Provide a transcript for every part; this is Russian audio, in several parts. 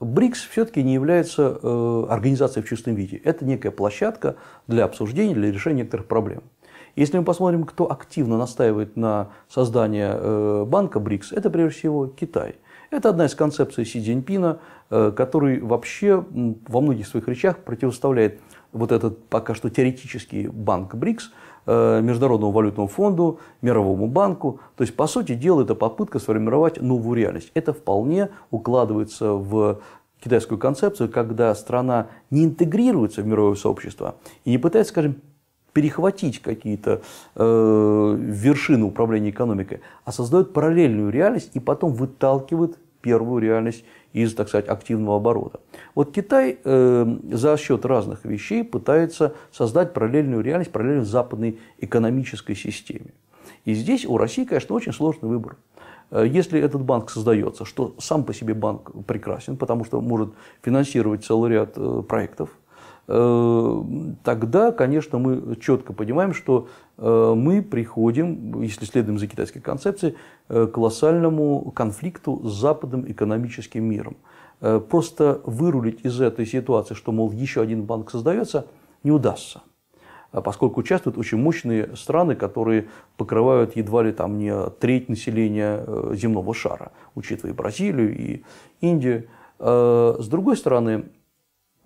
БРИКС все-таки не является э, организацией в чистом виде. Это некая площадка для обсуждения, для решения некоторых проблем. Если мы посмотрим, кто активно настаивает на создание э, банка БРИКС, это прежде всего Китай. Это одна из концепций Си Цзиньпина, э, который вообще во многих своих речах противоставляет вот этот пока что теоретический банк БРИКС – Э, Международному валютному фонду, Мировому банку. То есть, по сути дела, это попытка сформировать новую реальность. Это вполне укладывается в китайскую концепцию, когда страна не интегрируется в мировое сообщество и не пытается, скажем, перехватить какие-то э, вершины управления экономикой, а создает параллельную реальность и потом выталкивает первую реальность из, так сказать, активного оборота. Вот Китай э, за счет разных вещей пытается создать параллельную реальность, параллельную западной экономической системе. И здесь у России, конечно, очень сложный выбор. Э, если этот банк создается, что сам по себе банк прекрасен, потому что может финансировать целый ряд э, проектов – Э, тогда, конечно, мы четко понимаем, что э, мы приходим, если следуем за китайской концепцией, к э, колоссальному конфликту с западным экономическим миром. Просто вырулить из этой ситуации, что, мол, еще один банк создается, не удастся а поскольку участвуют очень мощные страны, которые покрывают едва ли там не треть населения земного шара, учитывая и Бразилию, и Индию. С другой стороны,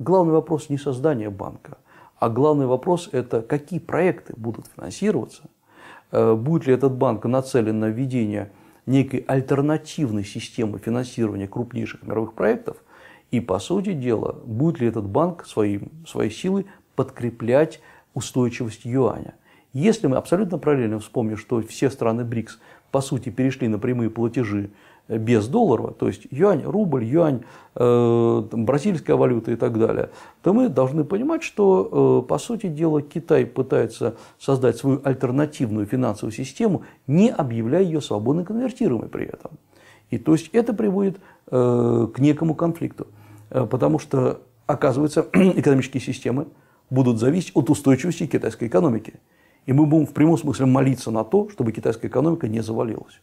главный вопрос не создание банка, а главный вопрос – это какие проекты будут финансироваться, э, будет ли этот банк нацелен на введение некой альтернативной системы финансирования крупнейших мировых проектов, и, по сути дела, будет ли этот банк своим, своей силой подкреплять устойчивость юаня. Если мы абсолютно параллельно вспомним, что все страны БРИКС, по сути, перешли на прямые платежи без доллара, то есть юань, рубль, юань, э, там, бразильская валюта и так далее, то мы должны понимать, что, э, по сути дела, Китай пытается создать свою альтернативную финансовую систему, не объявляя ее свободно конвертируемой при этом. И то есть это приводит э, к некому конфликту, э, потому что, оказывается, экономические системы будут зависеть от устойчивости китайской экономики. И мы будем в прямом смысле молиться на то, чтобы китайская экономика не завалилась.